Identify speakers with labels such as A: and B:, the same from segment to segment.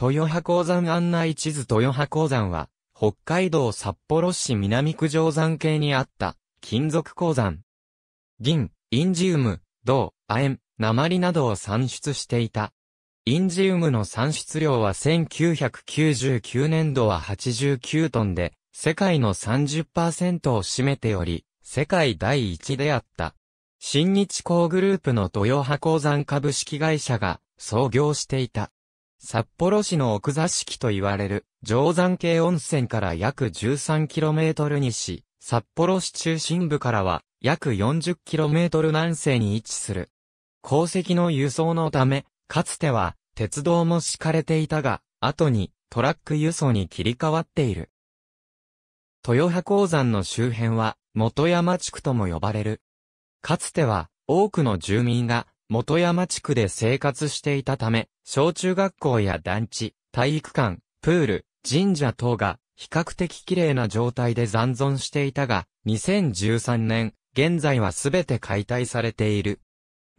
A: 豊葉鉱山案内地図豊葉鉱山は、北海道札幌市南区定山系にあった、金属鉱山。銀、インジウム、銅、亜鉛、鉛などを産出していた。インジウムの産出量は1999年度は89トンで、世界の30%を占めており、世界第一であった。新日光グループの豊葉鉱山株式会社が創業していた。札幌市の奥座敷と言われる、定山系温泉から約 13km 西、札幌市中心部からは約 40km 南西に位置する。鉱石の輸送のため、かつては鉄道も敷かれていたが、後にトラック輸送に切り替わっている。豊葉鉱山の周辺は元山地区とも呼ばれる。かつては多くの住民が元山地区で生活していたため、小中学校や団地、体育館、プール、神社等が比較的綺麗な状態で残存していたが、2013年、現在はすべて解体されている。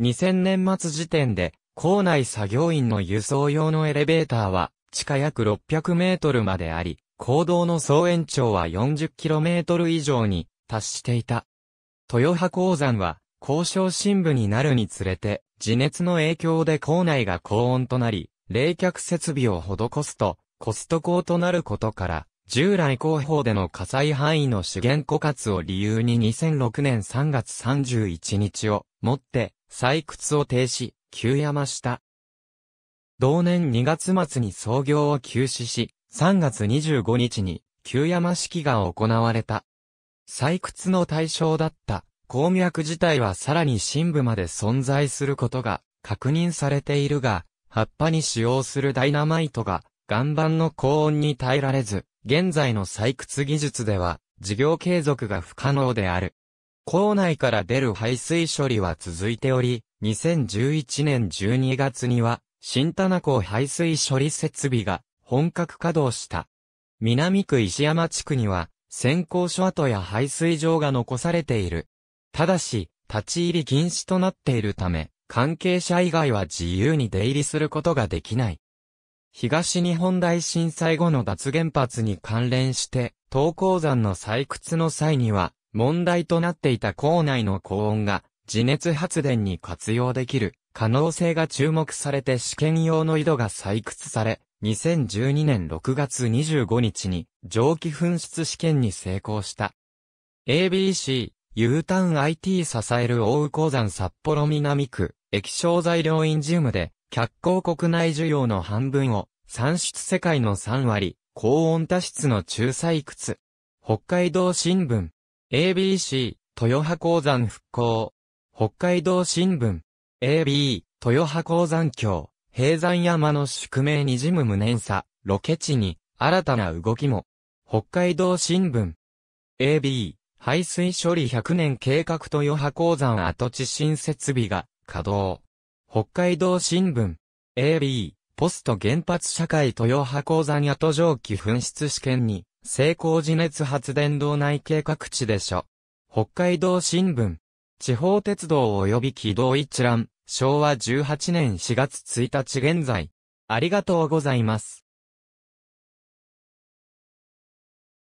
A: 2000年末時点で、校内作業員の輸送用のエレベーターは、地下約600メートルまであり、公道の総延長は4 0キロメートル以上に達していた。豊葉鉱山は、交渉新部になるにつれて、地熱の影響で校内が高温となり、冷却設備を施すと、コスト高となることから、従来広報での火災範囲の資源枯渇を理由に2006年3月31日をもって採掘を停止、休山した。同年2月末に操業を休止し、3月25日に休山式が行われた。採掘の対象だった鉱脈自体はさらに深部まで存在することが確認されているが、葉っぱに使用するダイナマイトが岩盤の高温に耐えられず、現在の採掘技術では事業継続が不可能である。校内から出る排水処理は続いており、2011年12月には、新棚港排水処理設備が本格稼働した。南区石山地区には、先行所跡や排水場が残されている。ただし、立ち入り禁止となっているため、関係者以外は自由に出入りすることができない。東日本大震災後の脱原発に関連して、東鉱山の採掘の際には、問題となっていた校内の高温が、自熱発電に活用できる可能性が注目されて試験用の井戸が採掘され、2012年6月25日に蒸気噴出試験に成功した。ABC U ターン IT 支える大宇鉱山札幌南区、液晶材料院ジムで、脚光国内需要の半分を、産出世界の3割、高温多湿の中採掘。北海道新聞。ABC、豊葉鉱山復興。北海道新聞。AB、豊葉鉱山橋。平山山の宿命にじむ無念さ、ロケ地に、新たな動きも。北海道新聞。AB、排水処理100年計画豊波鉱山跡地新設備が稼働。北海道新聞 AB ポスト原発社会豊波鉱山跡蒸気噴出試験に成功自熱発電道内計画地でしょ。北海道新聞地方鉄道及び軌道一覧昭和18年4月1日現在ありがとうございます。